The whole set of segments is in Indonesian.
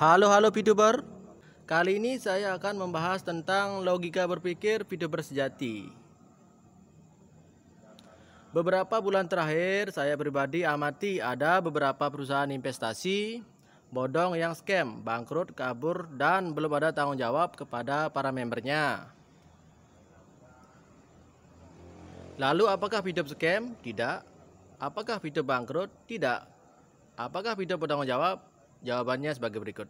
Halo halo VTuber. Kali ini saya akan membahas tentang logika berpikir VTuber sejati. Beberapa bulan terakhir saya pribadi amati ada beberapa perusahaan investasi bodong yang scam, bangkrut, kabur dan belum ada tanggung jawab kepada para membernya. Lalu apakah VTuber scam? Tidak. Apakah VTuber bangkrut? Tidak. Apakah VTuber bertanggung jawab? Jawabannya sebagai berikut.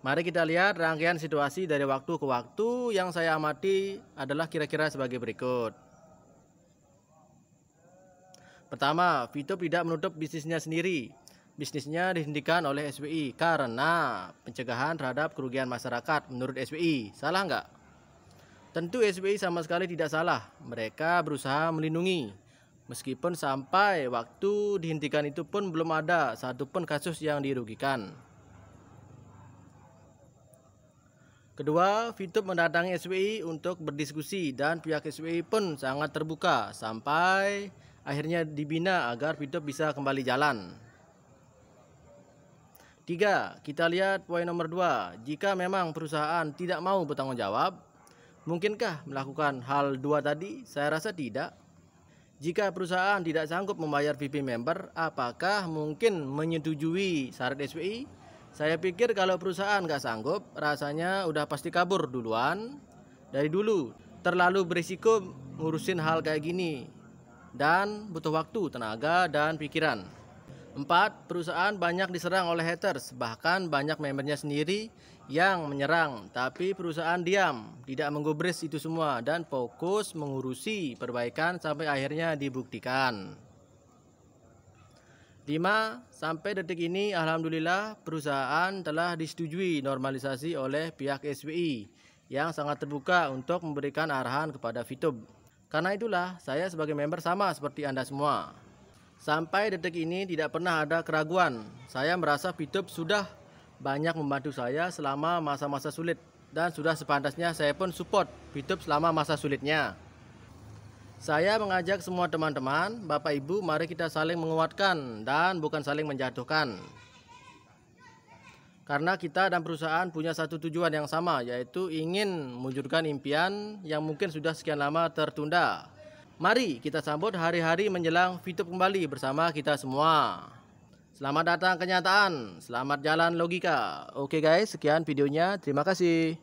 Mari kita lihat rangkaian situasi dari waktu ke waktu yang saya amati adalah kira-kira sebagai berikut. Pertama, Vito tidak menutup bisnisnya sendiri. Bisnisnya dihentikan oleh SBI karena pencegahan terhadap kerugian masyarakat menurut SBI. Salah nggak? Tentu SBI sama sekali tidak salah. Mereka berusaha melindungi Meskipun sampai waktu dihentikan itu pun belum ada satupun kasus yang dirugikan. Kedua, Fitup mendatangi SWI untuk berdiskusi dan pihak SWI pun sangat terbuka sampai akhirnya dibina agar Fitup bisa kembali jalan. Tiga, kita lihat poin nomor dua. Jika memang perusahaan tidak mau bertanggung jawab, mungkinkah melakukan hal dua tadi? Saya rasa tidak. Jika perusahaan tidak sanggup membayar VP member, apakah mungkin menyetujui syarat SPI? Saya pikir kalau perusahaan nggak sanggup, rasanya udah pasti kabur duluan. Dari dulu, terlalu berisiko ngurusin hal kayak gini. Dan butuh waktu, tenaga, dan pikiran. Empat, Perusahaan banyak diserang oleh haters, bahkan banyak membernya sendiri yang menyerang, tapi perusahaan diam, tidak menggubris itu semua dan fokus mengurusi perbaikan sampai akhirnya dibuktikan. Lima, Sampai detik ini alhamdulillah perusahaan telah disetujui normalisasi oleh pihak SBI yang sangat terbuka untuk memberikan arahan kepada Fitub. Karena itulah saya sebagai member sama seperti Anda semua. Sampai detik ini tidak pernah ada keraguan. Saya merasa Fitup sudah banyak membantu saya selama masa-masa sulit dan sudah sepantasnya saya pun support Fitup selama masa sulitnya. Saya mengajak semua teman-teman, Bapak Ibu, mari kita saling menguatkan dan bukan saling menjatuhkan. Karena kita dan perusahaan punya satu tujuan yang sama, yaitu ingin mewujudkan impian yang mungkin sudah sekian lama tertunda, Mari kita sambut hari-hari menjelang Fitup kembali bersama kita semua. Selamat datang kenyataan, selamat jalan logika. Oke guys, sekian videonya. Terima kasih.